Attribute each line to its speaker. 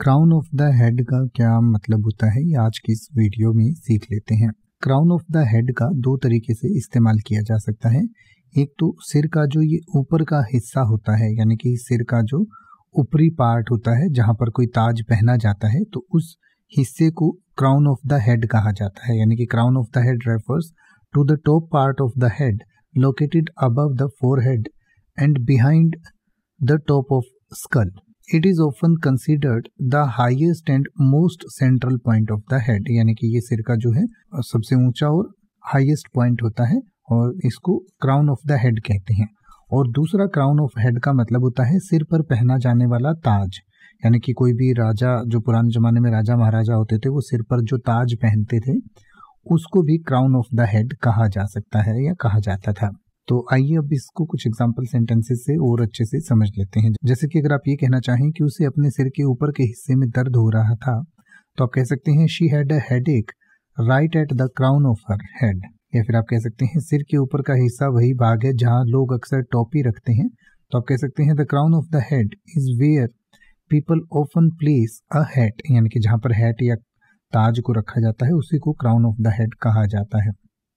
Speaker 1: crown of the head का क्या मतलब होता है ये आज की इस वीडियो में सीख लेते हैं क्राउन ऑफ द हेड का दो तरीके से इस्तेमाल किया जा सकता है एक तो सिर का जो ये ऊपर का हिस्सा होता है यानी कि सिर का जो ऊपरी पार्ट होता है जहाँ पर कोई ताज पहना जाता है तो उस हिस्से को क्राउन ऑफ द हेड कहा जाता है यानी कि crown of the head refers to the top part of the head located above the forehead and behind the top of skull it is often considered the highest and most central point of the head यानी कि ये सिर का जो है सबसे ऊंचा और हाइएस्ट पॉइंट होता है और इसको क्राउन ऑफ द हेड कहते हैं और दूसरा क्राउन ऑफ हेड का मतलब होता है सिर पर पहना जाने वाला ताज यानी कि कोई भी राजा जो पुराने ज़माने में राजा महाराजा होते थे वो सिर पर जो ताज पहनते थे उसको भी क्राउन ऑफ द हेड कहा जा सकता है या कहा जाता था तो आइए अब इसको कुछ एग्जाम्पल सेंटेंसेस से और अच्छे से समझ लेते हैं जैसे कि अगर आप ये कहना चाहें कि उसे अपने सिर के ऊपर के हिस्से में दर्द हो रहा था तो आप कह सकते हैं she had a headache right at the crown of her head या फिर आप कह सकते हैं सिर के ऊपर का हिस्सा वही भाग है जहाँ लोग अक्सर टोपी रखते हैं तो आप कह सकते हैं the crown of the head is where people often place a hat यानी कि जहाँ पर हैट या ताज को रखा जाता है उसी को क्राउन ऑफ द हेड कहा जाता है